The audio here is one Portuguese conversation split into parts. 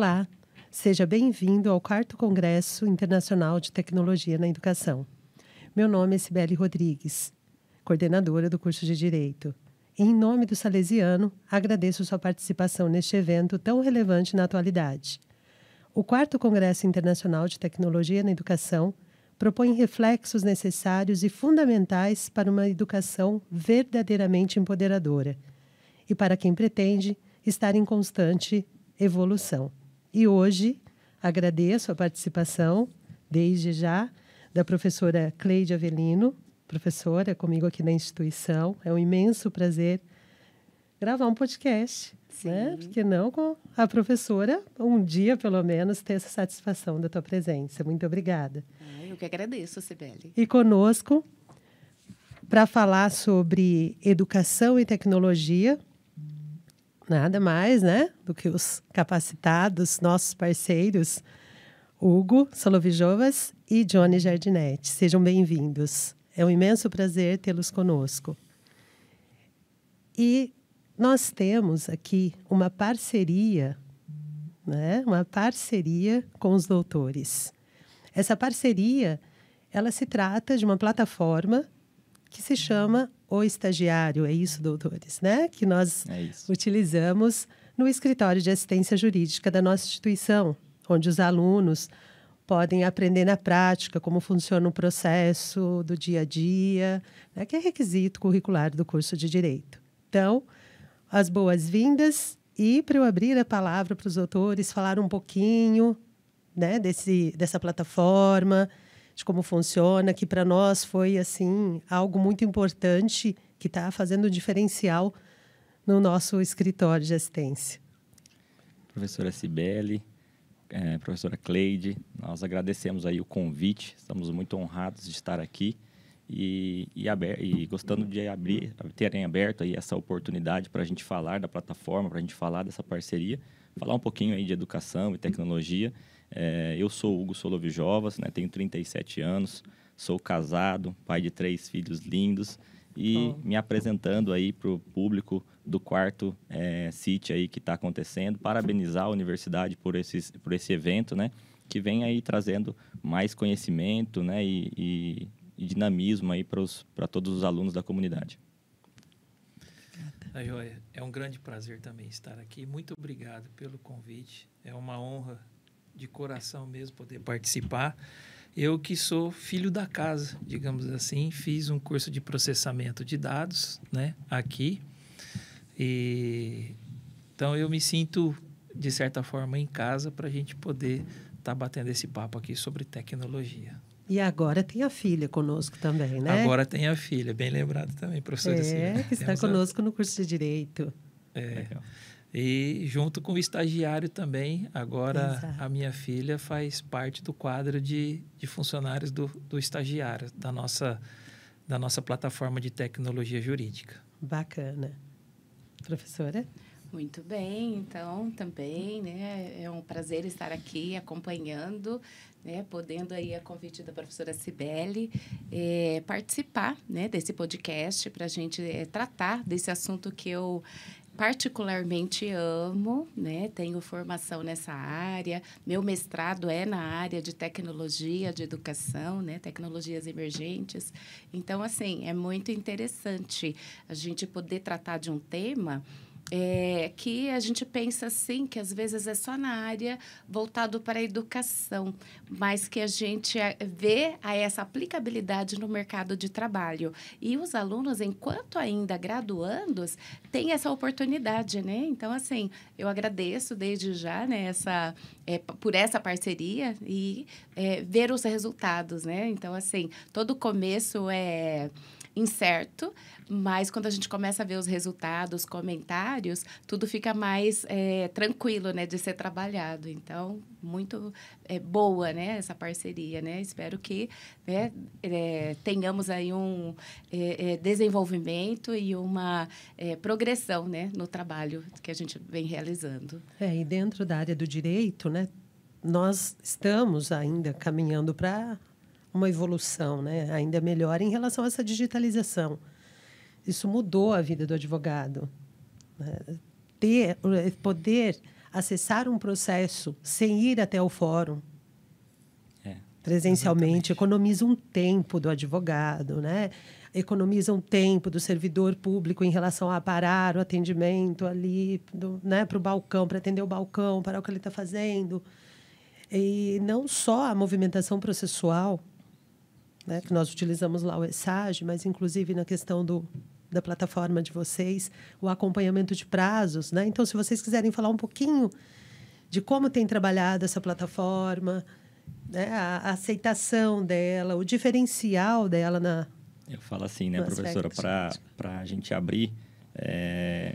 Olá, seja bem-vindo ao 4 Congresso Internacional de Tecnologia na Educação. Meu nome é Sibeli Rodrigues, coordenadora do curso de Direito. E, em nome do Salesiano, agradeço sua participação neste evento tão relevante na atualidade. O 4 Congresso Internacional de Tecnologia na Educação propõe reflexos necessários e fundamentais para uma educação verdadeiramente empoderadora e para quem pretende estar em constante evolução. E hoje agradeço a participação, desde já, da professora Cleide Avelino, professora comigo aqui na instituição. É um imenso prazer gravar um podcast. Né? Sim. Né? Porque não com a professora, um dia pelo menos, ter essa satisfação da tua presença. Muito obrigada. Ah, eu que agradeço, Sibeli. E conosco, para falar sobre educação e tecnologia, nada mais, né, do que os capacitados, nossos parceiros, Hugo Solovijovas e Johnny Jardinetti. Sejam bem-vindos. É um imenso prazer tê-los conosco. E nós temos aqui uma parceria, né, uma parceria com os doutores. Essa parceria, ela se trata de uma plataforma que se chama o estagiário, é isso, doutores, né? Que nós é utilizamos no escritório de assistência jurídica da nossa instituição, onde os alunos podem aprender na prática como funciona o processo do dia a dia, né? que é requisito curricular do curso de direito. Então, as boas-vindas e para eu abrir a palavra para os doutores falar um pouquinho, né, desse dessa plataforma, de como funciona, que para nós foi assim algo muito importante que está fazendo um diferencial no nosso escritório de assistência. Professora Cibele, é, professora Cleide, nós agradecemos aí o convite, estamos muito honrados de estar aqui e, e, aber, e gostando de abrir, terem aberto aí essa oportunidade para a gente falar da plataforma, para a gente falar dessa parceria, falar um pouquinho aí de educação e tecnologia é, eu sou Hugo Solovijovas, né, tenho 37 anos, sou casado, pai de três filhos lindos e oh. me apresentando aí para o público do quarto é, aí que está acontecendo. Parabenizar a universidade por, esses, por esse evento, né? Que vem aí trazendo mais conhecimento né, e, e, e dinamismo aí para todos os alunos da comunidade. É um grande prazer também estar aqui. Muito obrigado pelo convite. É uma honra de coração mesmo poder participar. Eu que sou filho da casa, digamos assim, fiz um curso de processamento de dados, né, aqui. E então eu me sinto de certa forma em casa para a gente poder estar tá batendo esse papo aqui sobre tecnologia. E agora tem a filha conosco também, né? Agora tem a filha, bem lembrado também, professora. É, que está conosco a... no curso de Direito. É. Legal. E junto com o estagiário também, agora Exato. a minha filha faz parte do quadro de, de funcionários do, do estagiário, da nossa, da nossa plataforma de tecnologia jurídica. Bacana. Professora? Muito bem, então também, né? É um prazer estar aqui acompanhando, né? Podendo aí a convite da professora Cibele é, participar, né? Desse podcast para a gente é, tratar desse assunto que eu particularmente amo, né? Tenho formação nessa área. Meu mestrado é na área de tecnologia de educação, né? Tecnologias emergentes. Então, assim, é muito interessante a gente poder tratar de um tema é, que a gente pensa assim, que às vezes é só na área voltado para a educação, mas que a gente é, vê a essa aplicabilidade no mercado de trabalho. E os alunos, enquanto ainda graduandos, têm essa oportunidade, né? Então, assim, eu agradeço desde já né, essa, é, por essa parceria e é, ver os resultados, né? Então, assim, todo começo é incerto, mas quando a gente começa a ver os resultados, comentários, tudo fica mais é, tranquilo, né, de ser trabalhado. Então, muito é, boa, né, essa parceria, né? Espero que né, é, tenhamos aí um é, é, desenvolvimento e uma é, progressão, né, no trabalho que a gente vem realizando. É, e dentro da área do direito, né, nós estamos ainda caminhando para uma evolução né, ainda melhor em relação a essa digitalização. Isso mudou a vida do advogado. Né. Ter, poder acessar um processo sem ir até o fórum é, presencialmente exatamente. economiza um tempo do advogado, né? economiza um tempo do servidor público em relação a parar o atendimento ali né, para o balcão, para atender o balcão, para o que ele está fazendo. E não só a movimentação processual, né, que nós utilizamos lá o ESAGE, mas inclusive na questão do da plataforma de vocês, o acompanhamento de prazos, né? Então, se vocês quiserem falar um pouquinho de como tem trabalhado essa plataforma, né, a aceitação dela, o diferencial dela na. Eu falo assim, né, professora, para a gente abrir, é,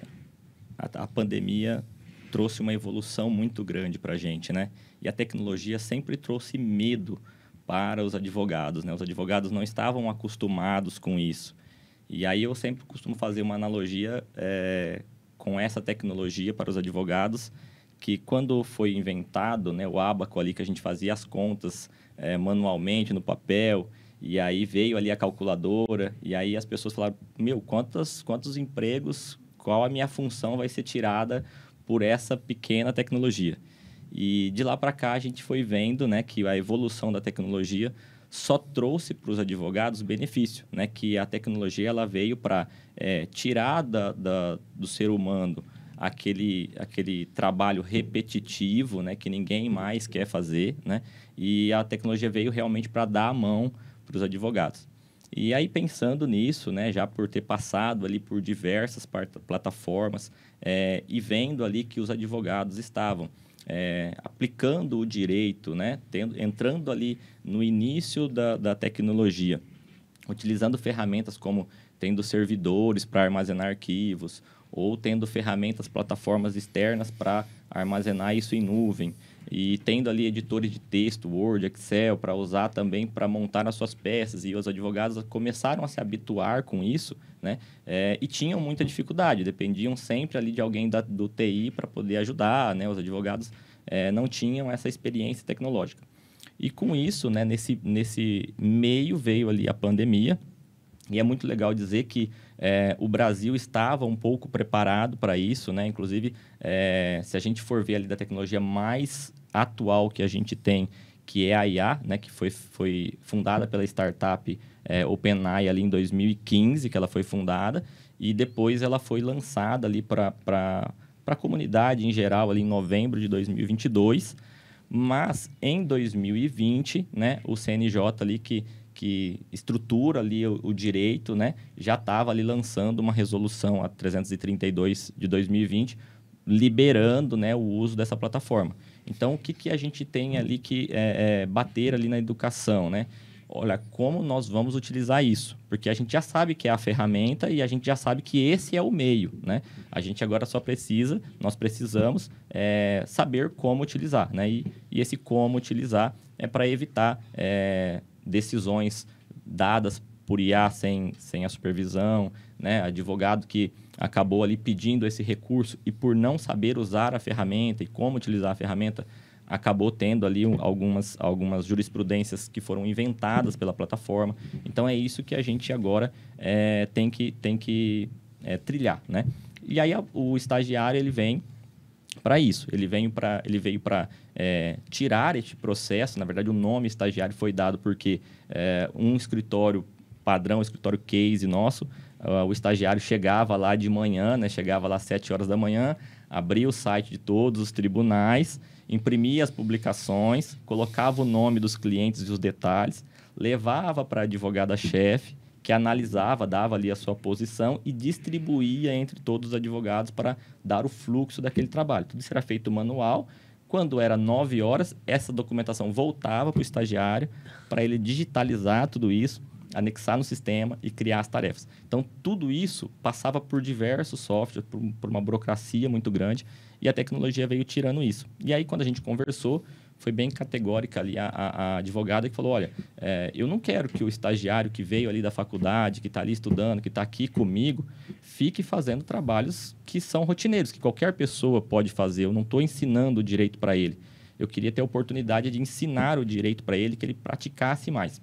a, a pandemia trouxe uma evolução muito grande para a gente, né? E a tecnologia sempre trouxe medo para os advogados. Né? Os advogados não estavam acostumados com isso. E aí eu sempre costumo fazer uma analogia é, com essa tecnologia para os advogados, que quando foi inventado né, o abaco ali, que a gente fazia as contas é, manualmente no papel, e aí veio ali a calculadora, e aí as pessoas falaram, meu, quantos, quantos empregos, qual a minha função vai ser tirada por essa pequena tecnologia? E de lá para cá a gente foi vendo né, que a evolução da tecnologia só trouxe para os advogados benefício, né, que a tecnologia ela veio para é, tirar da, da, do ser humano aquele, aquele trabalho repetitivo né, que ninguém mais quer fazer, né, e a tecnologia veio realmente para dar a mão para os advogados. E aí, pensando nisso, né, já por ter passado ali por diversas plataformas é, e vendo ali que os advogados estavam é, aplicando o direito, né? Tendo, entrando ali no início da, da tecnologia, utilizando ferramentas como tendo servidores para armazenar arquivos, ou tendo ferramentas, plataformas externas para armazenar isso em nuvem e tendo ali editores de texto, Word, Excel, para usar também para montar as suas peças. E os advogados começaram a se habituar com isso, né? É, e tinham muita dificuldade, dependiam sempre ali de alguém da, do TI para poder ajudar, né? Os advogados é, não tinham essa experiência tecnológica. E com isso, né, nesse, nesse meio veio ali a pandemia, e é muito legal dizer que é, o Brasil estava um pouco preparado para isso, né? Inclusive, é, se a gente for ver ali da tecnologia mais atual que a gente tem, que é a IA, né? Que foi, foi fundada pela startup é, OpenAI ali em 2015, que ela foi fundada. E depois ela foi lançada ali para a comunidade em geral ali em novembro de 2022. Mas em 2020, né? O CNJ ali que que estrutura ali o, o direito, né, já estava ali lançando uma resolução a 332 de 2020 liberando, né, o uso dessa plataforma. Então, o que, que a gente tem ali que é, é, bater ali na educação, né? Olha, como nós vamos utilizar isso? Porque a gente já sabe que é a ferramenta e a gente já sabe que esse é o meio, né? A gente agora só precisa, nós precisamos é, saber como utilizar, né? E, e esse como utilizar é para evitar é, decisões dadas por IA sem, sem a supervisão, né? advogado que acabou ali pedindo esse recurso e por não saber usar a ferramenta e como utilizar a ferramenta, acabou tendo ali algumas, algumas jurisprudências que foram inventadas pela plataforma. Então, é isso que a gente agora é, tem que, tem que é, trilhar, né? E aí, a, o estagiário, ele vem para isso. Ele veio para ele veio para é, tirar este processo. Na verdade, o nome estagiário foi dado porque é, um escritório padrão, um escritório case nosso, uh, o estagiário chegava lá de manhã, né? Chegava lá às 7 horas da manhã, abria o site de todos os tribunais, imprimia as publicações, colocava o nome dos clientes e os detalhes, levava para a advogada-chefe que analisava, dava ali a sua posição e distribuía entre todos os advogados para dar o fluxo daquele trabalho. Tudo isso era feito manual. Quando era nove horas, essa documentação voltava para o estagiário para ele digitalizar tudo isso, anexar no sistema e criar as tarefas. Então, tudo isso passava por diversos softwares, por, por uma burocracia muito grande e a tecnologia veio tirando isso. E aí, quando a gente conversou, foi bem categórica ali a, a, a advogada que falou: olha, é, eu não quero que o estagiário que veio ali da faculdade, que está ali estudando, que está aqui comigo, fique fazendo trabalhos que são rotineiros, que qualquer pessoa pode fazer. Eu não estou ensinando o direito para ele. Eu queria ter a oportunidade de ensinar o direito para ele, que ele praticasse mais.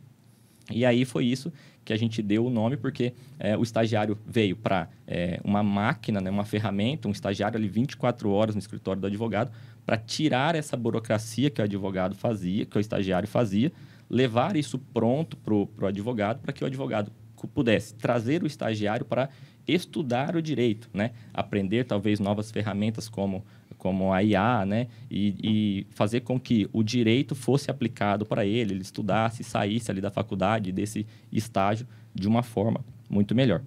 E aí foi isso que a gente deu o nome, porque é, o estagiário veio para é, uma máquina, né, uma ferramenta, um estagiário ali 24 horas no escritório do advogado, para tirar essa burocracia que o advogado fazia, que o estagiário fazia, levar isso pronto para o pro advogado, para que o advogado pudesse trazer o estagiário para estudar o direito, né? Aprender talvez novas ferramentas como como a IA, né? E, e fazer com que o direito fosse aplicado para ele, ele estudasse, saísse ali da faculdade desse estágio de uma forma muito melhor.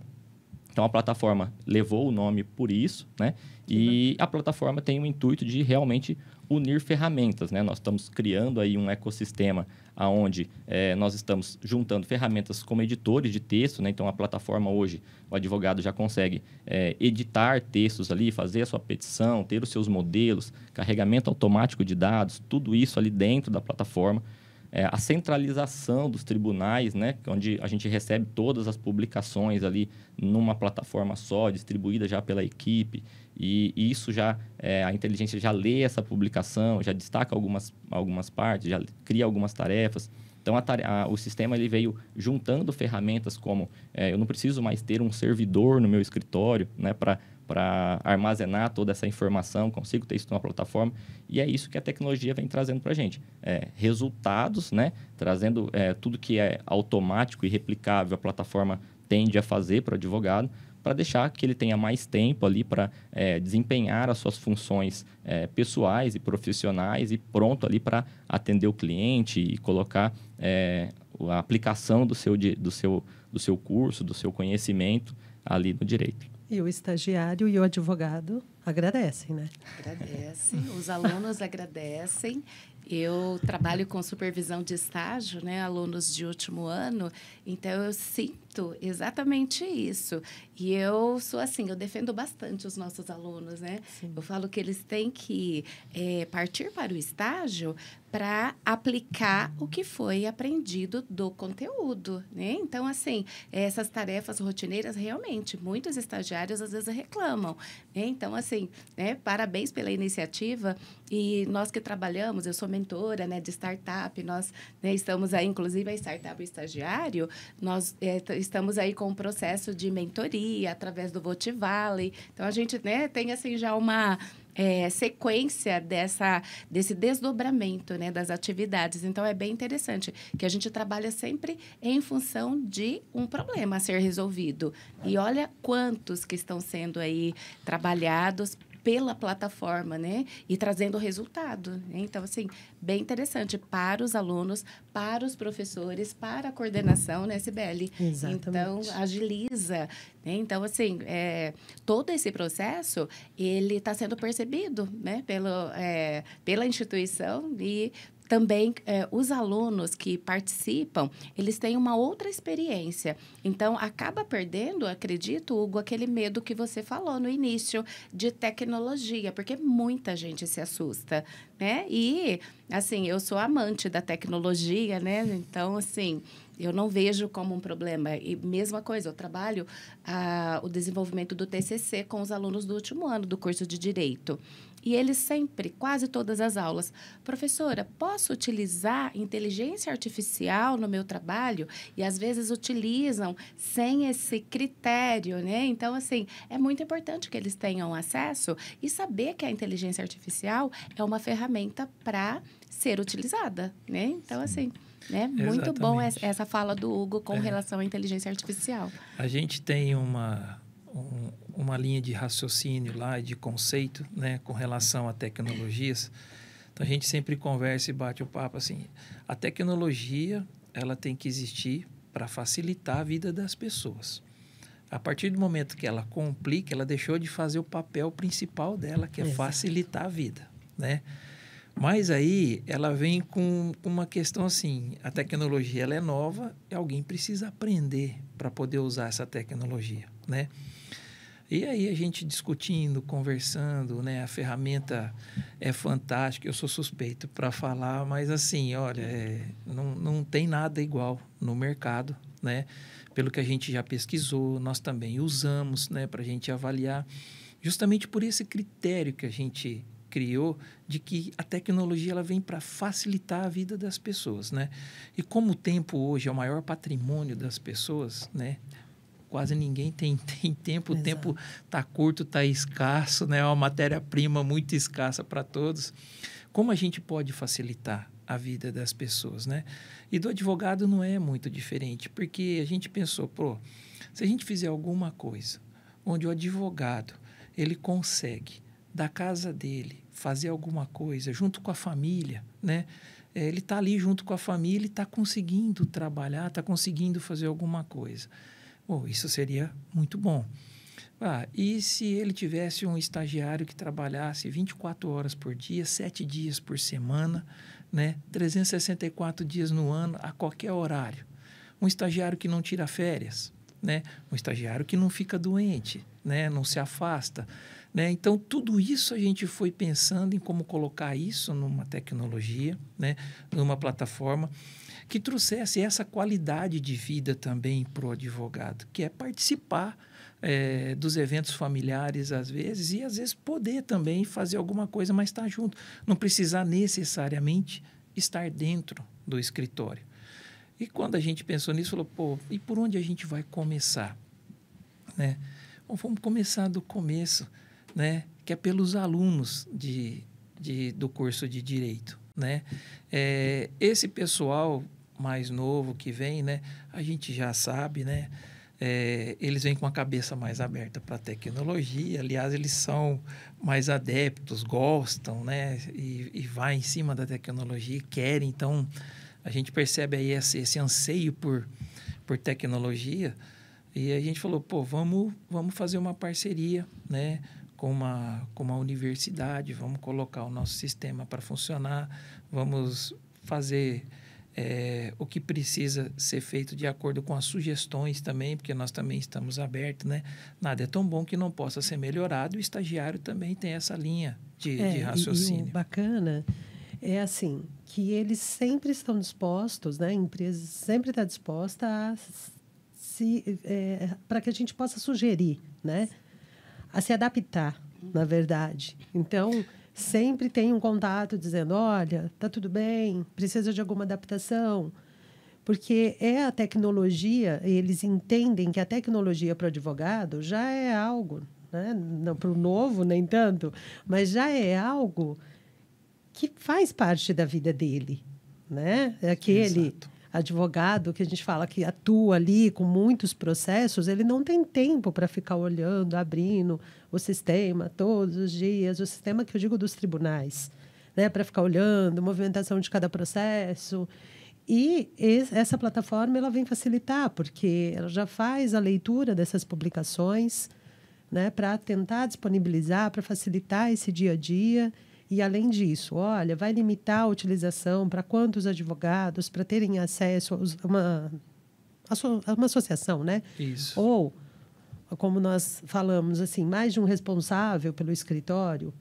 Então a plataforma levou o nome por isso, né? E a plataforma tem o intuito de realmente unir ferramentas, né? Nós estamos criando aí um ecossistema aonde é, nós estamos juntando ferramentas como editores de texto, né? então a plataforma hoje, o advogado já consegue é, editar textos ali, fazer a sua petição, ter os seus modelos, carregamento automático de dados, tudo isso ali dentro da plataforma. É, a centralização dos tribunais, né, onde a gente recebe todas as publicações ali numa plataforma só, distribuída já pela equipe. E, isso já, é, a inteligência já lê essa publicação, já destaca algumas, algumas partes, já cria algumas tarefas. Então, a, a, o sistema ele veio juntando ferramentas como é, eu não preciso mais ter um servidor no meu escritório né, para para armazenar toda essa informação, consigo ter isso numa plataforma. E é isso que a tecnologia vem trazendo para a gente. É, resultados, né? trazendo é, tudo que é automático e replicável, a plataforma tende a fazer para o advogado, para deixar que ele tenha mais tempo ali para é, desempenhar as suas funções é, pessoais e profissionais e pronto ali para atender o cliente e colocar é, a aplicação do seu, do, seu, do seu curso, do seu conhecimento ali no direito. E o estagiário e o advogado agradecem, né? Agradecem, os alunos agradecem eu trabalho com supervisão de estágio, né, alunos de último ano, então eu sinto exatamente isso. E eu sou assim, eu defendo bastante os nossos alunos, né? Sim. Eu falo que eles têm que é, partir para o estágio para aplicar o que foi aprendido do conteúdo, né? Então, assim, essas tarefas rotineiras, realmente, muitos estagiários às vezes reclamam. Né? Então, assim, né, parabéns pela iniciativa. E nós que trabalhamos, eu sou mentora né, de startup. Nós né, estamos aí, inclusive a Startup Estagiário, nós é, estamos aí com um processo de mentoria através do Valley. Então, a gente né, tem assim já uma... É, sequência dessa, desse desdobramento né, das atividades. Então, é bem interessante que a gente trabalha sempre em função de um problema a ser resolvido. E olha quantos que estão sendo aí trabalhados pela plataforma, né? E trazendo resultado. Né? Então, assim, bem interessante para os alunos, para os professores, para a coordenação, né, SBL. Exatamente. Então, agiliza. Né? Então, assim, é, todo esse processo, ele está sendo percebido, né? Pelo, é, pela instituição e também é, os alunos que participam, eles têm uma outra experiência. Então, acaba perdendo, acredito, Hugo, aquele medo que você falou no início de tecnologia, porque muita gente se assusta, né? E, assim, eu sou amante da tecnologia, né? Então, assim, eu não vejo como um problema. E mesma coisa, eu trabalho ah, o desenvolvimento do TCC com os alunos do último ano do curso de Direito. E ele sempre, quase todas as aulas, professora, posso utilizar inteligência artificial no meu trabalho? E às vezes utilizam sem esse critério, né? Então, assim, é muito importante que eles tenham acesso e saber que a inteligência artificial é uma ferramenta para ser utilizada, né? Então, assim. Né? Muito bom essa fala do Hugo com é. relação à inteligência artificial. A gente tem uma, um, uma linha de raciocínio lá, de conceito, né, com relação a tecnologias. Então a gente sempre conversa e bate o papo assim. A tecnologia ela tem que existir para facilitar a vida das pessoas. A partir do momento que ela complica, ela deixou de fazer o papel principal dela, que é Exato. facilitar a vida, né? Mas aí ela vem com uma questão assim, a tecnologia ela é nova e alguém precisa aprender para poder usar essa tecnologia, né? E aí a gente discutindo, conversando, né? A ferramenta é fantástica. Eu sou suspeito para falar, mas assim, olha, é, não, não tem nada igual no mercado, né? Pelo que a gente já pesquisou, nós também usamos, né? Para a gente avaliar, justamente por esse critério que a gente criou de que a tecnologia ela vem para facilitar a vida das pessoas, né? E como o tempo hoje é o maior patrimônio das pessoas, né? quase ninguém tem, tem tempo, Exato. o tempo está curto, está escasso, né? é uma matéria-prima muito escassa para todos. Como a gente pode facilitar a vida das pessoas, né? E do advogado não é muito diferente, porque a gente pensou, pô, se a gente fizer alguma coisa onde o advogado ele consegue da casa dele fazer alguma coisa junto com a família, né? É, ele está ali junto com a família, e está conseguindo trabalhar, está conseguindo fazer alguma coisa. Oh, isso seria muito bom. Ah, e se ele tivesse um estagiário que trabalhasse 24 horas por dia, 7 dias por semana, né? 364 dias no ano, a qualquer horário? Um estagiário que não tira férias, né? Um estagiário que não fica doente, né? Não se afasta, né? Então, tudo isso a gente foi pensando em como colocar isso numa tecnologia, né? Numa plataforma que trouxesse essa qualidade de vida também para o advogado, que é participar é, dos eventos familiares às vezes e às vezes poder também fazer alguma coisa, mas estar tá junto, não precisar necessariamente estar dentro do escritório. E quando a gente pensou nisso, falou, pô, e por onde a gente vai começar? Né? Bom, vamos começar do começo, né? que é pelos alunos de, de, do curso de Direito. Né? É, esse pessoal mais novo que vem, né? A gente já sabe, né? É, eles vêm com a cabeça mais aberta para a tecnologia. Aliás, eles são mais adeptos, gostam, né? E, e vai em cima da tecnologia, querem. Então, a gente percebe aí esse, esse anseio por, por tecnologia. E a gente falou, pô, vamos, vamos fazer uma parceria, né? Com uma, com uma universidade, vamos colocar o nosso sistema para funcionar, vamos fazer é, o que precisa ser feito de acordo com as sugestões também, porque nós também estamos abertos, né? Nada é tão bom que não possa ser melhorado. O estagiário também tem essa linha de, é, de raciocínio. E, e bacana é assim que eles sempre estão dispostos, né? A empresa sempre está disposta a se é, para que a gente possa sugerir, né? A se adaptar, na verdade. Então sempre tem um contato dizendo: olha, tá tudo bem, precisa de alguma adaptação. Porque é a tecnologia, eles entendem que a tecnologia para o advogado já é algo, né? para o novo nem tanto, mas já é algo que faz parte da vida dele. Né? É aquele. Exato advogado, que a gente fala que atua ali com muitos processos, ele não tem tempo para ficar olhando, abrindo o sistema todos os dias, o sistema que eu digo dos tribunais, né, para ficar olhando, movimentação de cada processo. E essa plataforma ela vem facilitar, porque ela já faz a leitura dessas publicações, né, para tentar disponibilizar, para facilitar esse dia a dia. E além disso, olha, vai limitar a utilização para quantos advogados para terem acesso a uma, a uma associação, né? Isso. Ou, como nós falamos, assim, mais de um responsável pelo escritório,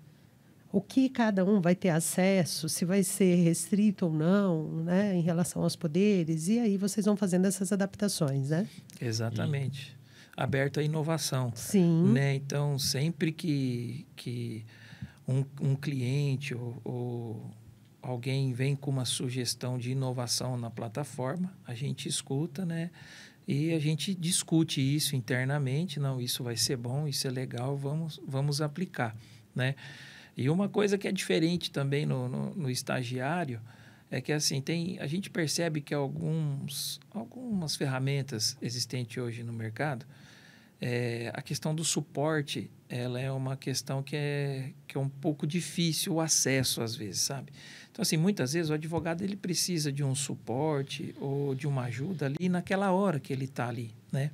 o que cada um vai ter acesso, se vai ser restrito ou não, né, em relação aos poderes, e aí vocês vão fazendo essas adaptações, né? Exatamente. E... Aberto à inovação. Sim. Né? Então, sempre que, que um, um cliente ou, ou alguém vem com uma sugestão de inovação na plataforma, a gente escuta, né? E a gente discute isso internamente, não, isso vai ser bom, isso é legal, vamos, vamos aplicar, né? E uma coisa que é diferente também no, no, no estagiário é que assim tem a gente percebe que alguns algumas ferramentas existentes hoje no mercado é, a questão do suporte ela é uma questão que é, que é um pouco difícil o acesso às vezes, sabe? Então, assim, muitas vezes o advogado ele precisa de um suporte ou de uma ajuda ali naquela hora que ele está ali, né?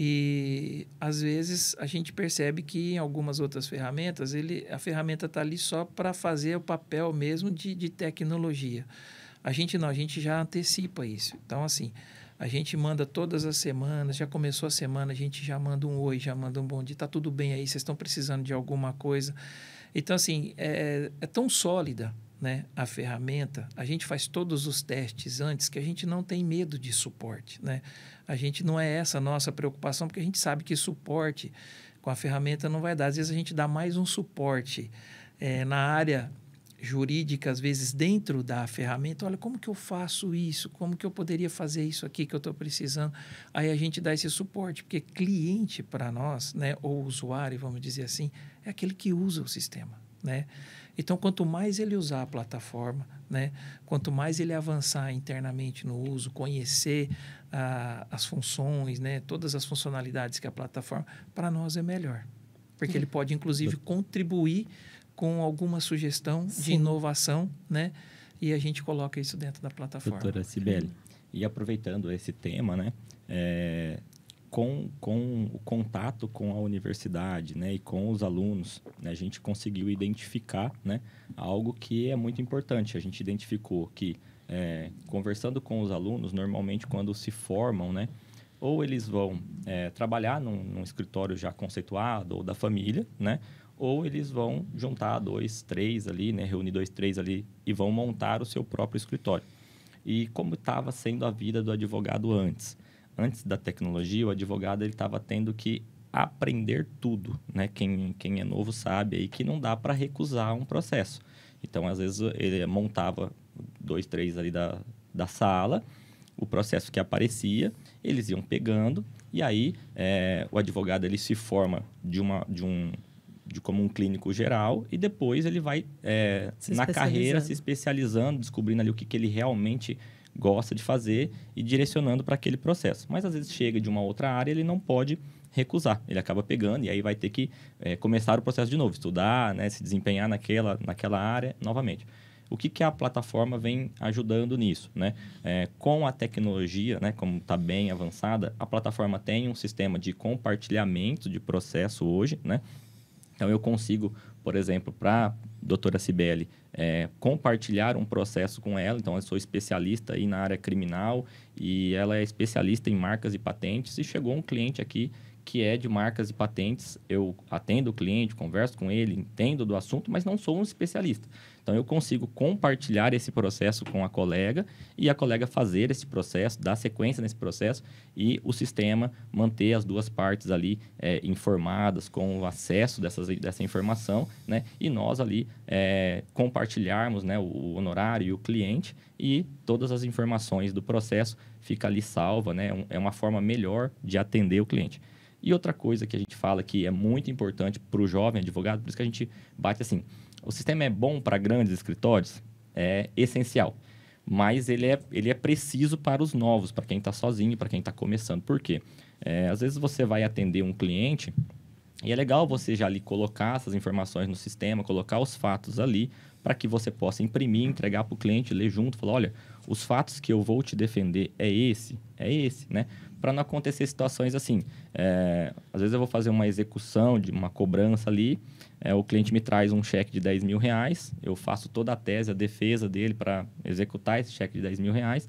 E às vezes a gente percebe que em algumas outras ferramentas, ele, a ferramenta está ali só para fazer o papel mesmo de, de tecnologia. A gente não, a gente já antecipa isso. Então, assim, a gente manda todas as semanas, já começou a semana, a gente já manda um oi, já manda um bom dia, tá tudo bem aí, vocês estão precisando de alguma coisa. Então, assim, é, é tão sólida né, a ferramenta, a gente faz todos os testes antes que a gente não tem medo de suporte. Né? A gente não é essa a nossa preocupação, porque a gente sabe que suporte com a ferramenta não vai dar. Às vezes a gente dá mais um suporte é, na área jurídica, às vezes, dentro da ferramenta. Olha, como que eu faço isso? Como que eu poderia fazer isso aqui que eu estou precisando? Aí a gente dá esse suporte, porque cliente para nós, né, ou usuário, vamos dizer assim, é aquele que usa o sistema, né? Então, quanto mais ele usar a plataforma, né, quanto mais ele avançar internamente no uso, conhecer a ah, as funções, né, todas as funcionalidades que a plataforma, para nós é melhor. Porque ele pode, inclusive, contribuir com alguma sugestão Sim. de inovação, né? E a gente coloca isso dentro da plataforma. Doutora Sibeli, e aproveitando esse tema, né? É, com, com o contato com a universidade né, e com os alunos, né, a gente conseguiu identificar né, algo que é muito importante. A gente identificou que, é, conversando com os alunos, normalmente quando se formam, né, ou eles vão é, trabalhar num, num, escritório já conceituado ou da família, né? ou eles vão juntar dois, três ali, né, reunir dois, três ali e vão montar o seu próprio escritório. E como estava sendo a vida do advogado antes? Antes da tecnologia, o advogado ele estava tendo que aprender tudo, né? Quem, quem é novo sabe aí que não dá para recusar um processo. Então, às vezes, ele montava dois, três ali da, da sala, o processo que aparecia, eles iam pegando, e aí é, o advogado ele se forma de, uma, de um de, como um clínico geral e depois ele vai é, na carreira se especializando, descobrindo ali o que, que ele realmente gosta de fazer e direcionando para aquele processo. Mas às vezes chega de uma outra área, ele não pode recusar, ele acaba pegando e aí vai ter que é, começar o processo de novo, estudar, né, se desempenhar naquela, naquela área novamente. O que, que a plataforma vem ajudando nisso? Né? É, com a tecnologia, né, como está bem avançada, a plataforma tem um sistema de compartilhamento de processo hoje, né? Então, eu consigo, por exemplo, para a doutora Cibele, é, compartilhar um processo com ela. Então, eu sou especialista aí na área criminal e ela é especialista em marcas e patentes. E chegou um cliente aqui que é de marcas e patentes. Eu atendo o cliente, converso com ele, entendo do assunto, mas não sou um especialista. Então, eu consigo compartilhar esse processo com a colega e a colega fazer esse processo, dar sequência nesse processo e o sistema manter as duas partes ali é, informadas com o acesso dessas, dessa informação, né? E nós ali é, compartilharmos né, o, o honorário e o cliente e todas as informações do processo fica ali salva, né? Um, é uma forma melhor de atender o cliente. E outra coisa que a gente fala que é muito importante para o jovem advogado, por isso que a gente bate assim, o sistema é bom para grandes escritórios? É essencial. Mas ele é, ele é preciso para os novos, para quem está sozinho, para quem está começando. Por quê? É, às vezes você vai atender um cliente e é legal você já ali colocar essas informações no sistema, colocar os fatos ali, para que você possa imprimir, entregar para o cliente, ler junto, falar, olha, os fatos que eu vou te defender é esse, é esse, né? Para não acontecer situações assim. É, às vezes eu vou fazer uma execução de uma cobrança ali é, o cliente me traz um cheque de 10 mil reais, eu faço toda a tese, a defesa dele para executar esse cheque de 10 mil reais.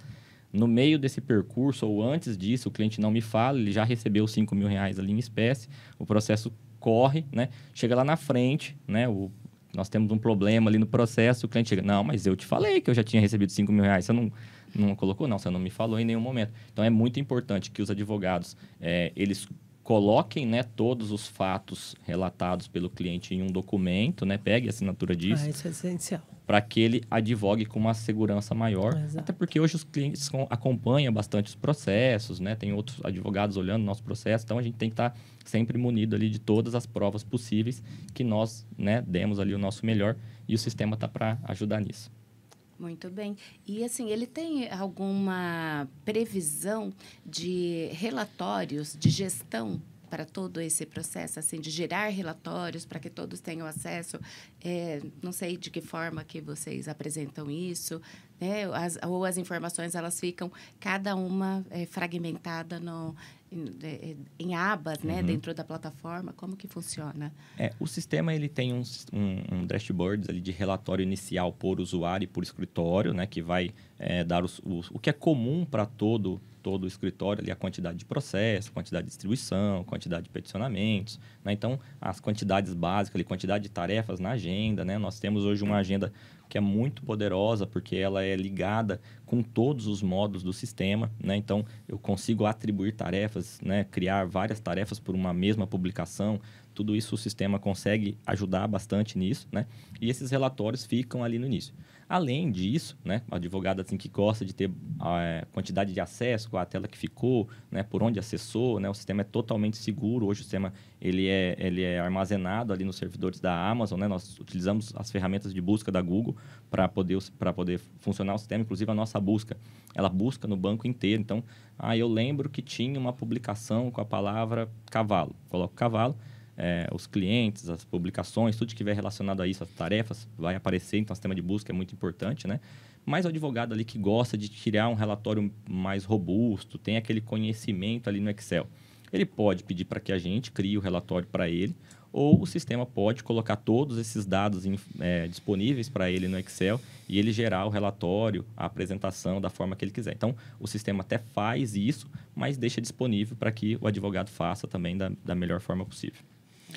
No meio desse percurso ou antes disso, o cliente não me fala, ele já recebeu 5 mil reais ali em espécie, o processo corre, né? Chega lá na frente, né? O, nós temos um problema ali no processo, o cliente chega, não, mas eu te falei que eu já tinha recebido 5 mil reais, você não, não colocou? Não, você não me falou em nenhum momento. Então, é muito importante que os advogados, é, eles coloquem né, todos os fatos relatados pelo cliente em um documento, né, pegue a assinatura disso. Ah, isso é essencial. Para que ele advogue com uma segurança maior. Exato. Até porque hoje os clientes acompanham bastante os processos, né, tem outros advogados olhando nosso processo, então a gente tem que estar sempre munido ali de todas as provas possíveis que nós né, demos ali o nosso melhor e o sistema está para ajudar nisso. Muito bem. E assim, ele tem alguma previsão de relatórios de gestão para todo esse processo, assim, de gerar relatórios para que todos tenham acesso. É, não sei de que forma que vocês apresentam isso, né? As, ou as informações elas ficam cada uma é, fragmentada no em, abas, né, uhum. dentro da plataforma? Como que funciona? É, o sistema ele tem um, um, um dashboard ali de relatório inicial por usuário e por escritório, né, que vai é, dar os, os, o que é comum para todo todo o escritório ali a quantidade de processo, quantidade de distribuição, quantidade de peticionamentos, né? então as quantidades básicas, ali, quantidade de tarefas na agenda, né? Nós temos hoje uma agenda que é muito poderosa porque ela é ligada com todos os modos do sistema, né? Então eu consigo atribuir tarefas, né? Criar várias tarefas por uma mesma publicação. Tudo isso o sistema consegue ajudar bastante nisso, né? E esses relatórios ficam ali no início. Além disso, né, o advogado assim, que gosta de ter a ah, é, quantidade de acesso, qual a tela que ficou, né, por onde acessou, né, o sistema é totalmente seguro. Hoje o sistema ele é, ele é armazenado ali nos servidores da Amazon. Né, nós utilizamos as ferramentas de busca da Google para poder, para poder funcionar o sistema, inclusive a nossa busca. Ela busca no banco inteiro. Então, ah, eu lembro que tinha uma publicação com a palavra cavalo. Coloco cavalo é, os clientes, as publicações, tudo que estiver relacionado a isso, as tarefas, vai aparecer. Então, o sistema de busca é muito importante, né? Mas o advogado ali que gosta de tirar um relatório mais robusto, tem aquele conhecimento ali no Excel. Ele pode pedir para que a gente crie o relatório para ele, ou o sistema pode colocar todos esses dados é, disponíveis para ele no Excel e ele gerar o relatório, a apresentação da forma que ele quiser. Então, o sistema até faz isso, mas deixa disponível para que o advogado faça também da, da melhor forma possível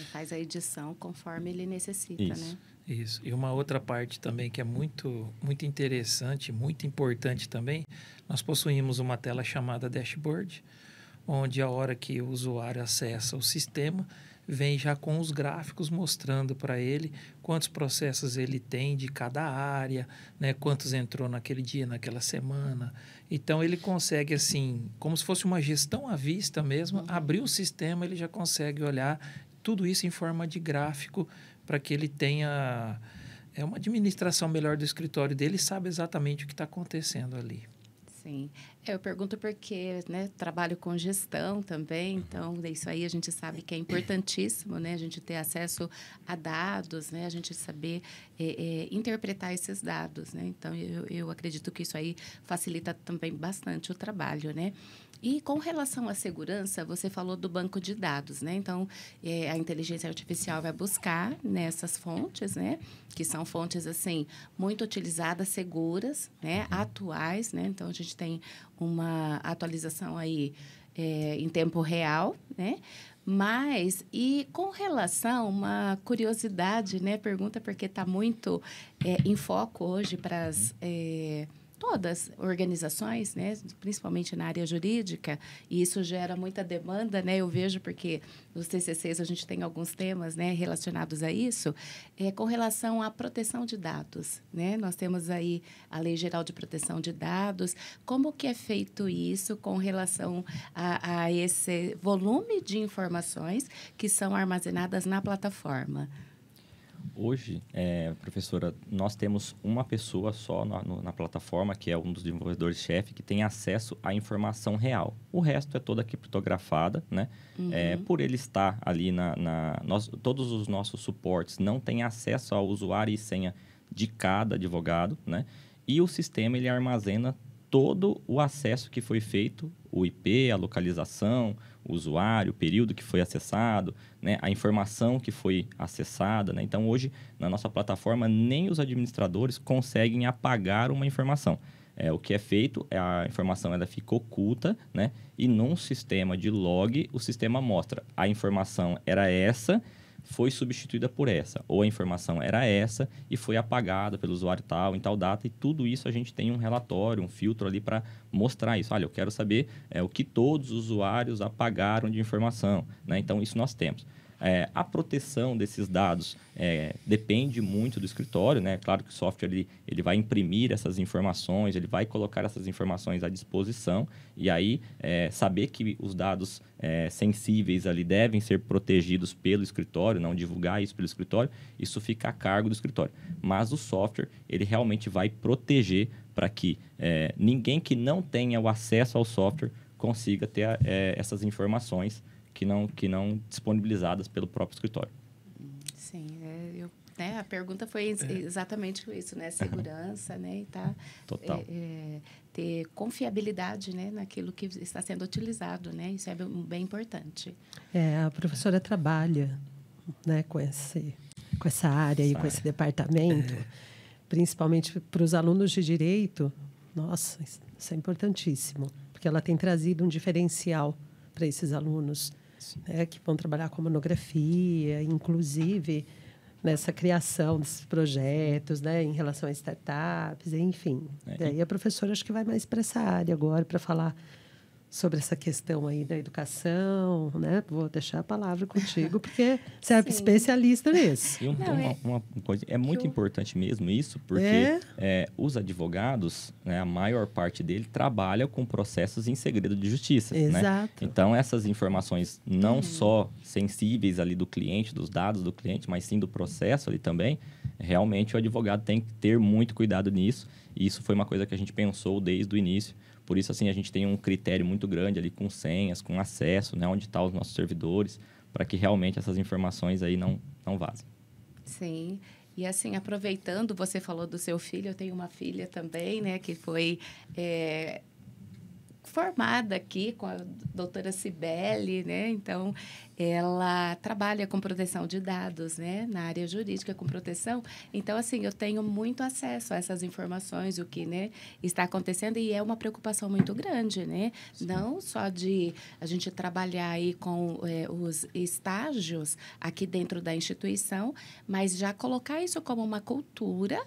faz a edição conforme ele necessita, Isso. né? Isso. E uma outra parte também que é muito, muito interessante, muito importante também, nós possuímos uma tela chamada dashboard, onde a hora que o usuário acessa o sistema, vem já com os gráficos mostrando para ele quantos processos ele tem de cada área, né, quantos entrou naquele dia, naquela semana. Então ele consegue assim, como se fosse uma gestão à vista mesmo, uhum. abrir o sistema, ele já consegue olhar tudo isso em forma de gráfico para que ele tenha é uma administração melhor do escritório dele, sabe exatamente o que está acontecendo ali. Sim, é, eu pergunto porque né, trabalho com gestão também, então isso aí a gente sabe que é importantíssimo, né? A gente ter acesso a dados, né? A gente saber é, é, interpretar esses dados, né? Então eu, eu acredito que isso aí facilita também bastante o trabalho, né? E com relação à segurança, você falou do banco de dados, né? Então, é, a inteligência artificial vai buscar nessas fontes, né? Que são fontes, assim, muito utilizadas, seguras, né? Atuais, né? Então, a gente tem uma atualização aí é, em tempo real, né? Mas, e com relação, uma curiosidade, né? Pergunta porque está muito é, em foco hoje para as... É, todas organizações, né, principalmente na área jurídica, e isso gera muita demanda, né? Eu vejo porque nos TCCs a gente tem alguns temas, né, relacionados a isso, é com relação à proteção de dados, né? Nós temos aí a Lei Geral de Proteção de Dados. Como que é feito isso com relação a, a esse volume de informações que são armazenadas na plataforma? Hoje, é, professora, nós temos uma pessoa só na, no, na plataforma, que é um dos desenvolvedores-chefe, que tem acesso à informação real. O resto é toda criptografada, né? É, uhum. É, por ele estar ali na... na nós, todos os nossos suportes não têm acesso ao usuário e senha de cada advogado, né? E o sistema, ele armazena todo o acesso que foi feito, o IP, a localização, o usuário, o período que foi acessado, né, a informação que foi acessada. Né? Então, hoje, na nossa plataforma, nem os administradores conseguem apagar uma informação. É, o que é feito, é, a informação ela fica oculta, né? E num sistema de log, o sistema mostra a informação era essa, foi substituída por essa, ou a informação era essa e foi apagada pelo usuário tal, em tal data, e tudo isso a gente tem um relatório, um filtro ali para mostrar isso. Olha, eu quero saber é, o que todos os usuários apagaram de informação, né? Então, isso nós temos. É, a proteção desses dados é, depende muito do escritório, né? Claro que o software ele, ele vai imprimir essas informações, ele vai colocar essas informações à disposição e aí é, saber que os dados é, sensíveis ali devem ser protegidos pelo escritório, não divulgar isso pelo escritório, isso fica a cargo do escritório. Mas o software ele realmente vai proteger para que é, ninguém que não tenha o acesso ao software consiga ter é, essas informações que não, que não disponibilizadas pelo próprio escritório. Sim, é, eu né? A pergunta foi é. exatamente isso, né? Segurança, né? E tá, Total. É, é, ter confiabilidade, né? Naquilo que está sendo utilizado, né? Isso é bem, bem importante. É, a professora trabalha, né? Com esse, com essa área essa e com área. esse departamento, é. principalmente para os alunos de direito. Nossa, isso é importantíssimo, porque ela tem trazido um diferencial para esses alunos né, que vão trabalhar com monografia, inclusive nessa criação desses projetos, né, em relação a startups, enfim. É. Daí a professora acho que vai mais para essa área agora para falar sobre essa questão aí da educação, né? Vou deixar a palavra contigo, porque você é especialista nisso. Um, Não, é... Uma, uma, coisa, é muito eu... importante mesmo isso, porque é? É, os advogados, né, a maior parte dele trabalha com processos em segredo de justiça. Né? Exato. Né? Então, essas informações não uhum. só sensíveis ali do cliente, dos dados do cliente, mas sim do processo ali também, realmente o advogado tem que ter muito cuidado nisso. E isso foi uma coisa que a gente pensou desde o início, por isso, assim, a gente tem um critério muito grande ali com senhas, com acesso, né, onde estão tá os nossos servidores, para que realmente essas informações aí não, não vazem. Sim. E assim, aproveitando, você falou do seu filho, eu tenho uma filha também, né, que foi é, formada aqui com a doutora Cibele, né? Então, ela trabalha com proteção de dados, né? Na área jurídica com proteção. Então, assim, eu tenho muito acesso a essas informações, o que, né, está acontecendo e é uma preocupação muito grande, né? Sim. Não só de a gente trabalhar aí com é, os estágios aqui dentro da instituição, mas já colocar isso como uma cultura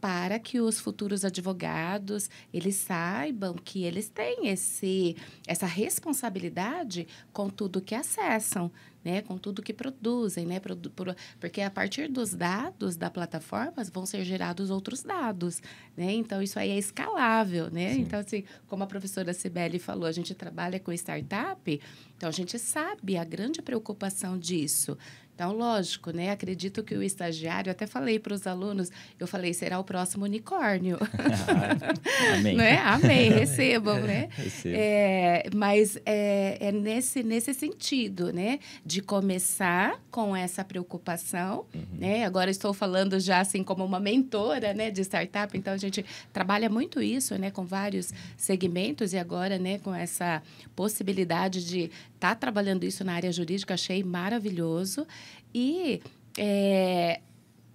para que os futuros advogados eles saibam que eles têm esse, essa responsabilidade com tudo que acessam, né, com tudo que produzem, né, porque a partir dos dados da plataforma vão ser gerados outros dados, né? Então isso aí é escalável, né? Então assim, como a professora Sibeli falou, a gente trabalha com startup, então a gente sabe a grande preocupação disso, então, lógico, né? Acredito que o estagiário, até falei para os alunos, eu falei, será o próximo unicórnio. Amém. né? Amém, recebam, né? É, mas é, é, nesse, nesse sentido, né? De começar com essa preocupação, uhum. né? Agora estou falando já assim como uma mentora, né? De startup, então a gente trabalha muito isso, né? Com vários segmentos e agora, né? Com essa possibilidade de estar tá trabalhando isso na área jurídica, achei maravilhoso. E é,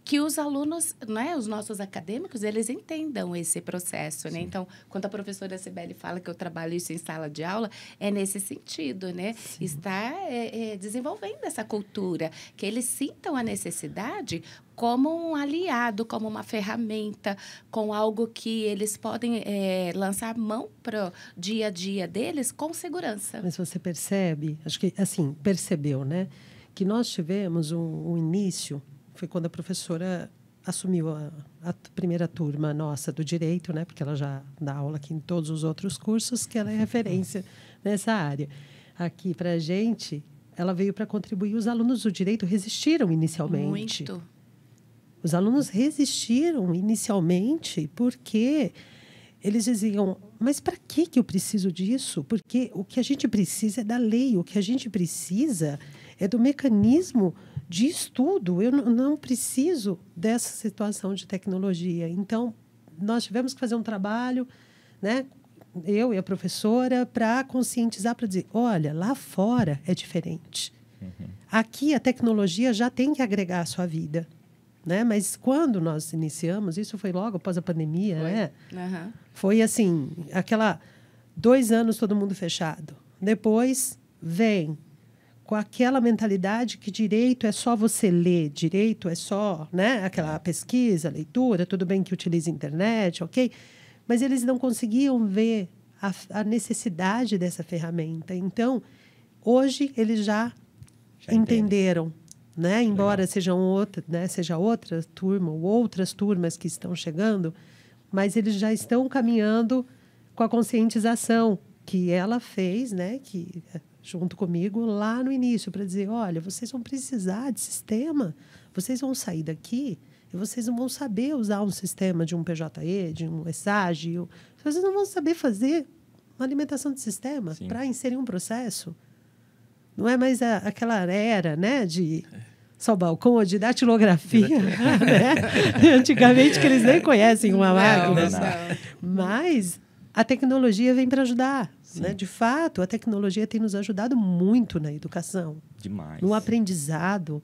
que os alunos, né, os nossos acadêmicos, eles entendam esse processo, né? Sim. Então, quando a professora Sibeli fala que eu trabalho isso em sala de aula, é nesse sentido, né? Sim. Está é, é, desenvolvendo essa cultura, que eles sintam a necessidade como um aliado, como uma ferramenta, com algo que eles podem é, lançar mão para o dia a dia deles com segurança. Mas você percebe, acho que, assim, percebeu, né? que nós tivemos um, um início, foi quando a professora assumiu a, a, primeira turma nossa do direito, né? Porque ela já dá aula aqui em todos os outros cursos, que ela é referência nessa área. Aqui para a gente, ela veio para contribuir. Os alunos do direito resistiram inicialmente. Muito. Os alunos resistiram inicialmente porque eles diziam: mas para que que eu preciso disso? Porque o que a gente precisa é da lei. O que a gente precisa é do mecanismo de estudo. Eu não preciso dessa situação de tecnologia. Então, nós tivemos que fazer um trabalho, né? Eu e a professora, para conscientizar, para dizer: olha, lá fora é diferente. Uhum. Aqui a tecnologia já tem que agregar à sua vida. Né? Mas quando nós iniciamos, isso foi logo após a pandemia, foi. né? Uhum. Foi assim, aquela dois anos todo mundo fechado. Depois vem com aquela mentalidade que direito é só você ler, direito é só, né, aquela é. pesquisa, leitura, tudo bem que utilize internet, ok, mas eles não conseguiam ver a, a necessidade dessa ferramenta. Então, hoje eles já, já entenderam, né, embora sejam outra, né, seja outra turma ou outras turmas que estão chegando, mas eles já estão caminhando com a conscientização que ela fez, né, que junto comigo lá no início para dizer, olha, vocês vão precisar de sistema, vocês vão sair daqui e vocês não vão saber usar um sistema de um PJE, de um ESAG, vocês não vão saber fazer uma alimentação de sistema para inserir um processo. Não é mais a, aquela era, né, de só balcão ou de datilografia, né? Antigamente que eles nem conhecem uma máquina. Não, não. Mas a tecnologia vem para ajudar. Né? De fato, a tecnologia tem nos ajudado muito na educação. Demais. No aprendizado.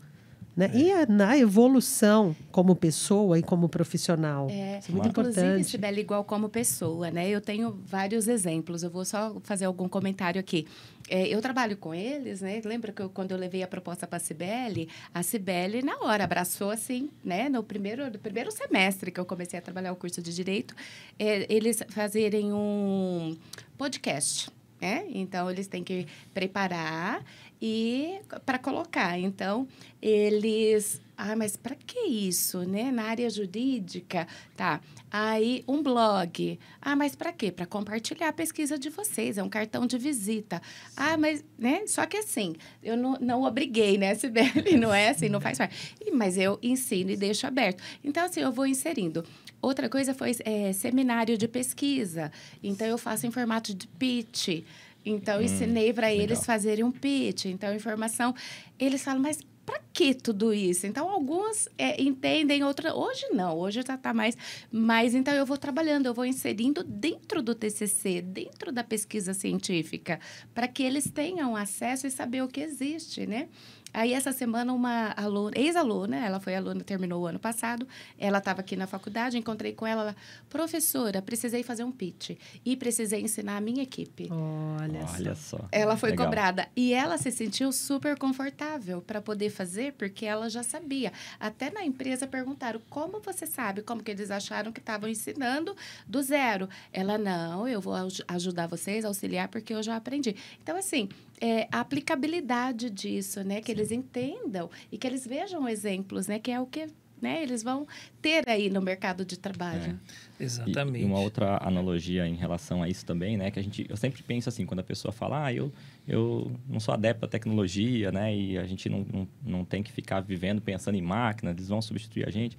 Né? É. E na evolução como pessoa e como profissional. É, Isso é muito claro. importante. Inclusive, Sibeli, igual como pessoa, né? Eu tenho vários exemplos. Eu vou só fazer algum comentário aqui. É, eu trabalho com eles, né? Lembra que eu, quando eu levei a proposta para a Cibele, a Cibele, na hora, abraçou assim, né? No primeiro, no primeiro semestre que eu comecei a trabalhar o curso de Direito, é, eles fazerem um podcast, né? Então, eles têm que preparar e para colocar. Então, eles. Ah, mas para que isso, né? Na área jurídica, tá? Aí um blog. Ah, mas para quê? Para compartilhar a pesquisa de vocês, é um cartão de visita. Ah, mas, né? Só que assim, eu não, não obriguei, né, Sibeli? Não é assim, não faz parte. Mas eu ensino e deixo aberto. Então, assim, eu vou inserindo. Outra coisa foi é, seminário de pesquisa. Então, eu faço em formato de pitch. Então, hum, ensinei para eles fazerem um pitch. Então, informação. Eles falam, mas para que tudo isso? Então, alguns é, entendem, outros. Hoje não, hoje já está mais... Mas, então, eu vou trabalhando, eu vou inserindo dentro do TCC, dentro da pesquisa científica, para que eles tenham acesso e saber o que existe, né? Aí, essa semana, uma aluna, ex-aluna, né? ela foi aluna, terminou o ano passado, ela estava aqui na faculdade, encontrei com ela, ela, professora, precisei fazer um pitch e precisei ensinar a minha equipe. Olha, Olha só. só. Ela foi Legal. cobrada. E ela se sentiu super confortável para poder fazer, porque ela já sabia. Até na empresa perguntaram, como você sabe? Como que eles acharam que estavam ensinando do zero? Ela, não, eu vou ajudar vocês, auxiliar, porque eu já aprendi. Então, assim, é, a aplicabilidade disso, né? Que eles entendam e que eles vejam exemplos, né? Que é o que né, eles vão ter aí no mercado de trabalho. É. Exatamente. E, e, uma outra analogia em relação a isso também, né? Que a gente, eu sempre penso assim, quando a pessoa fala, ah, eu, eu não sou adepto à tecnologia, né? E a gente não, não, não tem que ficar vivendo pensando em máquinas, eles vão substituir a gente.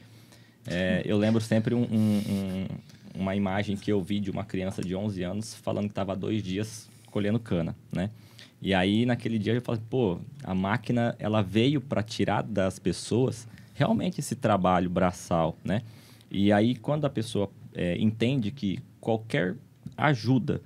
É, eu lembro sempre um, um, um, uma imagem que eu vi de uma criança de 11 anos falando que estava dois dias colhendo cana, né? E aí, naquele dia, eu falei, pô, a máquina, ela veio para tirar das pessoas realmente esse trabalho braçal, né? E aí, quando a pessoa é, entende que qualquer ajuda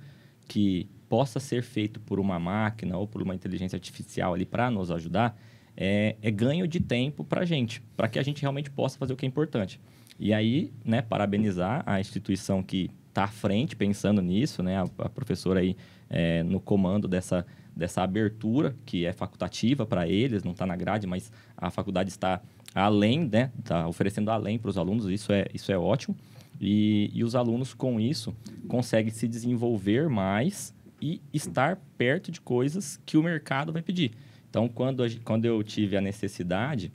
que possa ser feito por uma máquina ou por uma inteligência artificial ali para nos ajudar, é, é, ganho de tempo para a gente, para que a gente realmente possa fazer o que é importante. E aí, né, parabenizar a instituição que está à frente pensando nisso, né, a, a professora aí é, no comando dessa dessa abertura que é facultativa para eles, não está na grade, mas a faculdade está além, né? Está oferecendo além para os alunos, isso é, isso é ótimo. E, e os alunos, com isso, conseguem se desenvolver mais e estar perto de coisas que o mercado vai pedir. Então, quando, a, quando eu tive a necessidade,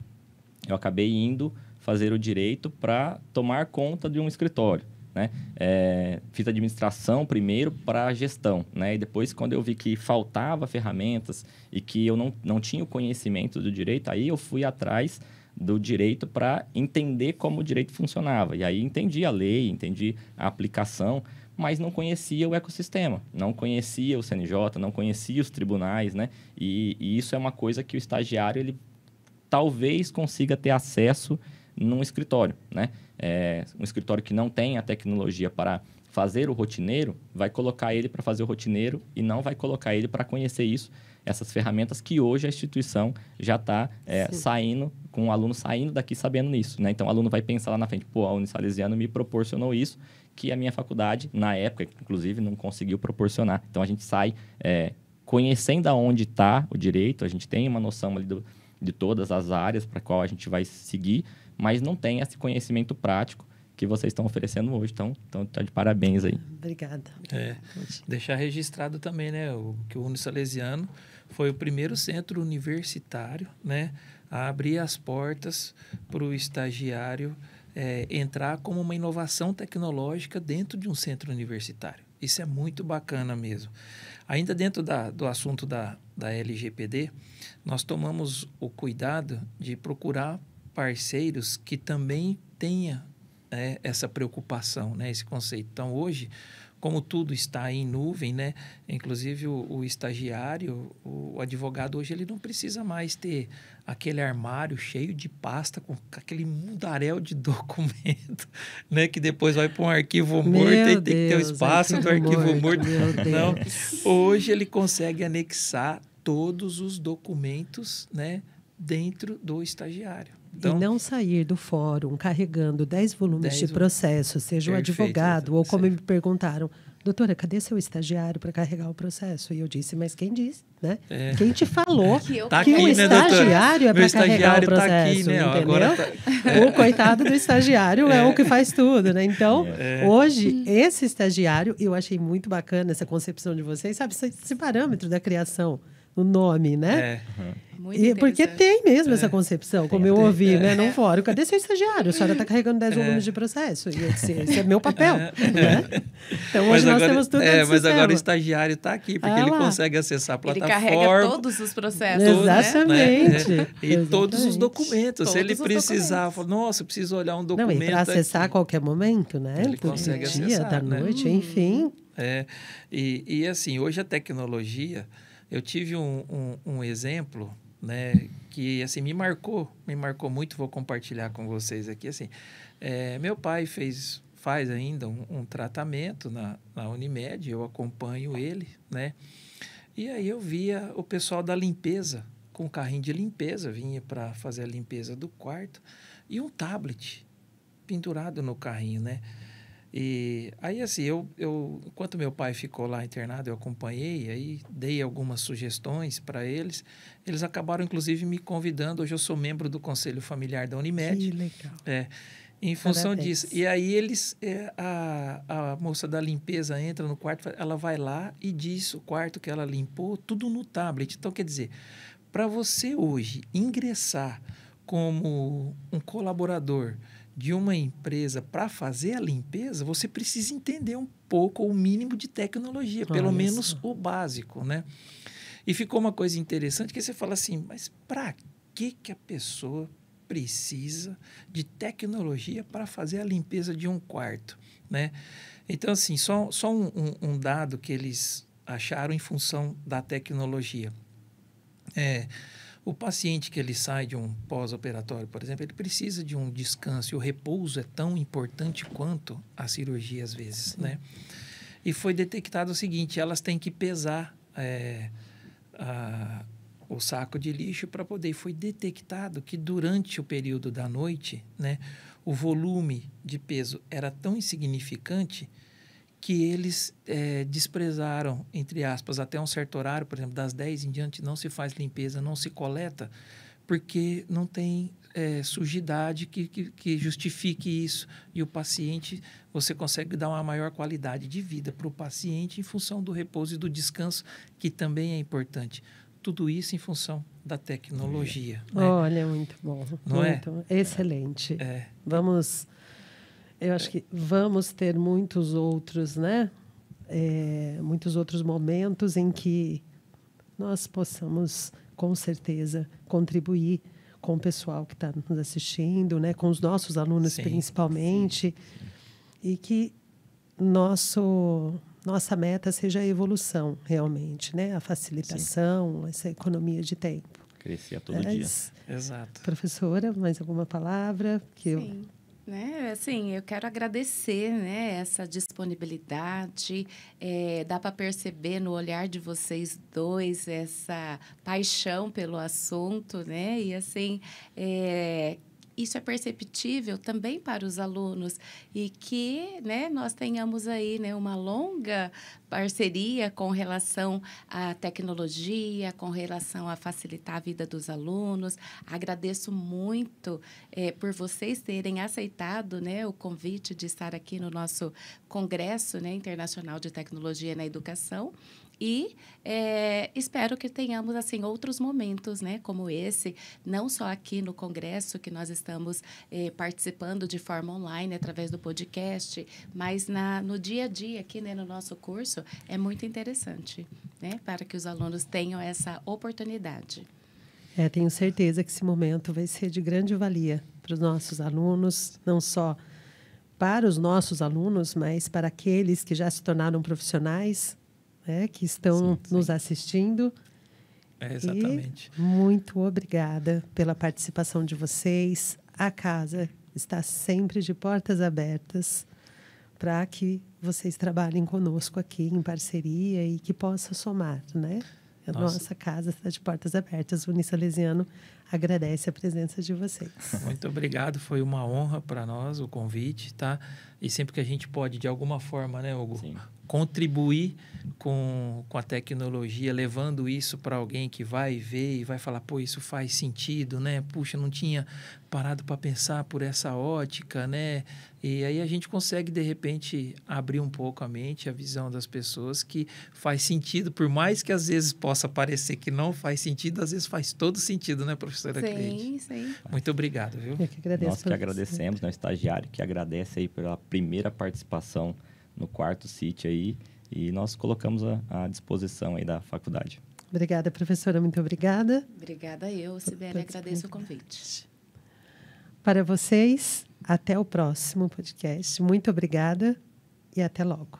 eu acabei indo fazer o direito para tomar conta de um escritório. Né? É, fiz administração primeiro para gestão, né? E depois, quando eu vi que faltava ferramentas e que eu não, não tinha o conhecimento do direito, aí eu fui atrás do direito para entender como o direito funcionava. E aí entendi a lei, entendi a aplicação, mas não conhecia o ecossistema, não conhecia o CNJ, não conhecia os tribunais, né? E, e isso é uma coisa que o estagiário, ele talvez consiga ter acesso num escritório, né? é, um escritório que não tem a tecnologia para fazer o rotineiro, vai colocar ele para fazer o rotineiro e não vai colocar ele para conhecer isso, essas ferramentas que hoje a instituição já está é, saindo, com o aluno saindo daqui sabendo nisso. Né? Então, o aluno vai pensar lá na frente, pô, a Unisalesiano me proporcionou isso, que a minha faculdade, na época, inclusive, não conseguiu proporcionar. Então, a gente sai é, conhecendo aonde está o direito, a gente tem uma noção ali do, de todas as áreas para qual a gente vai seguir, mas não tem esse conhecimento prático que vocês estão oferecendo hoje. Então, então tá de parabéns aí. Obrigada. É, deixar registrado também, né, o, que o Unisalesiano foi o primeiro centro universitário, né, a abrir as portas para o estagiário é, entrar como uma inovação tecnológica dentro de um centro universitário. Isso é muito bacana mesmo. Ainda dentro da, do assunto da, da LGPD, nós tomamos o cuidado de procurar parceiros que também tenha né, essa preocupação, né, esse conceito. Então, hoje, como tudo está em nuvem, né, inclusive o, o estagiário, o, o, advogado hoje ele não precisa mais ter aquele armário cheio de pasta com aquele mundaréu de documento, né, que depois vai para um arquivo morto Meu e tem Deus, que ter o um espaço do arquivo morto. morto. Não, hoje ele consegue anexar todos os documentos, né, dentro do estagiário. Então, e não sair do fórum carregando 10 volumes dez de processo, seja perfeito, o advogado, ou como me perguntaram, doutora, cadê seu estagiário para carregar o processo? E eu disse, mas quem disse, né? É. Quem te falou é que, eu... tá o estagiário é para carregar o processo, tá aqui, né? É tá né entendeu? Tá... O coitado do estagiário é. é. o que faz tudo, né? Então, é. hoje, esse estagiário, eu achei muito bacana essa concepção de vocês, sabe? Esse parâmetro da criação no nome, né? É. Uhum. E, porque tem mesmo é. essa concepção, como é. eu ouvi, é. né? Não fora. Cadê seu estagiário? A senhora está carregando 10 é. volumes de processo. E eu disse, esse é meu papel. É. Né? Então hoje mas nós agora, temos tudo É, mas sistema. agora o estagiário está aqui, porque ah, ele consegue acessar a plataforma. Ele carrega todos os processos. Né? Exatamente. Né? E Exatamente. todos os documentos. Todos Se ele precisar, fala, nossa, preciso olhar um documento. Não, e para acessar aqui. a qualquer momento, né? Ele consegue dia, acessar. da né? noite, enfim. Uhum. É, e, e assim, hoje a tecnologia. Eu tive um, um, um exemplo, né, que assim me marcou, me marcou muito. Vou compartilhar com vocês aqui. Assim, é, meu pai fez, faz ainda um, um tratamento na, na Unimed. Eu acompanho ele, né? E aí eu via o pessoal da limpeza com um carrinho de limpeza, vinha para fazer a limpeza do quarto e um tablet pendurado no carrinho, né? E aí, assim, eu, eu, enquanto meu pai ficou lá internado, eu acompanhei, aí dei algumas sugestões para eles. Eles acabaram, inclusive, me convidando. Hoje eu sou membro do Conselho Familiar da Unimed. Que legal. É, em função Parabéns. disso. E aí, eles, é, a, a moça da limpeza entra no quarto, ela vai lá e diz o quarto que ela limpou, tudo no tablet. Então, quer dizer, para você hoje ingressar como um colaborador de uma empresa para fazer a limpeza, você precisa entender um pouco o mínimo de tecnologia, ah, pelo isso. menos o básico, né? E ficou uma coisa interessante que você fala assim, mas para que que a pessoa precisa de tecnologia para fazer a limpeza de um quarto, né? Então assim, só só um, um, um dado que eles acharam em função da tecnologia. É, o paciente que ele sai de um pós-operatório, por exemplo, ele precisa de um descanso. E o repouso é tão importante quanto a cirurgia às vezes, Sim. né? E foi detectado o seguinte: elas têm que pesar é, a, o saco de lixo para poder. Foi detectado que durante o período da noite, né, o volume de peso era tão insignificante que eles é, desprezaram, entre aspas, até um certo horário, por exemplo, das 10 em diante não se faz limpeza, não se coleta, porque não tem é, sujidade que, que, que, justifique isso. E o paciente, você consegue dar uma maior qualidade de vida para o paciente em função do repouso e do descanso, que também é importante. Tudo isso em função da tecnologia. Né? Olha, muito bom. Não é? muito, é? Excelente. É. Vamos eu acho que vamos ter muitos outros, né? É, muitos outros momentos em que nós possamos, com certeza, contribuir com o pessoal que está nos assistindo, né? com os nossos alunos sim, principalmente, sim. e que nosso nossa meta seja a evolução realmente, né? A facilitação, sim. essa economia de tempo. Crescer todo Mas, dia. Exato. Professora, mais alguma palavra que eu né? Assim, eu quero agradecer né, essa disponibilidade. É, dá para perceber no olhar de vocês dois essa paixão pelo assunto, né? E assim, é, isso é perceptível também para os alunos e que né, nós tenhamos aí né, uma longa parceria com relação à tecnologia, com relação a facilitar a vida dos alunos. Agradeço muito é, por vocês terem aceitado né, o convite de estar aqui no nosso Congresso né, Internacional de Tecnologia na Educação. E é, espero que tenhamos assim outros momentos, né, como esse, não só aqui no Congresso que nós estamos é, participando de forma online através do podcast, mas na, no dia a dia aqui, né, no nosso curso é muito interessante, né, para que os alunos tenham essa oportunidade. É, tenho certeza que esse momento vai ser de grande valia para os nossos alunos, não só para os nossos alunos, mas para aqueles que já se tornaram profissionais né, que estão sim, sim. nos assistindo. É, exatamente. E muito obrigada pela participação de vocês. A casa está sempre de portas abertas para que vocês trabalhem conosco aqui em parceria e que possa somar, né? A nossa, nossa casa está de portas abertas. O Unisalesiano agradece a presença de vocês. Muito obrigado, foi uma honra para nós o convite, tá? E sempre que a gente pode, de alguma forma, né, Hugo, Sim contribuir com, com a tecnologia, levando isso para alguém que vai ver e vai falar, pô, isso faz sentido, né? Puxa, não tinha parado para pensar por essa ótica, né? E aí a gente consegue, de repente, abrir um pouco a mente, a visão das pessoas que faz sentido, por mais que às vezes possa parecer que não faz sentido, às vezes faz todo sentido, né, professora sim, Cleide? Sim, Muito obrigado, viu? Eu que agradeço. Nós que agradecemos, né, estagiário que agradece aí pela primeira participação no quarto sítio aí e nós colocamos à disposição aí da faculdade. Obrigada, professora. Muito obrigada. Obrigada eu, Sibeli. Agradeço o convite. Para vocês, até o próximo podcast. Muito obrigada e até logo.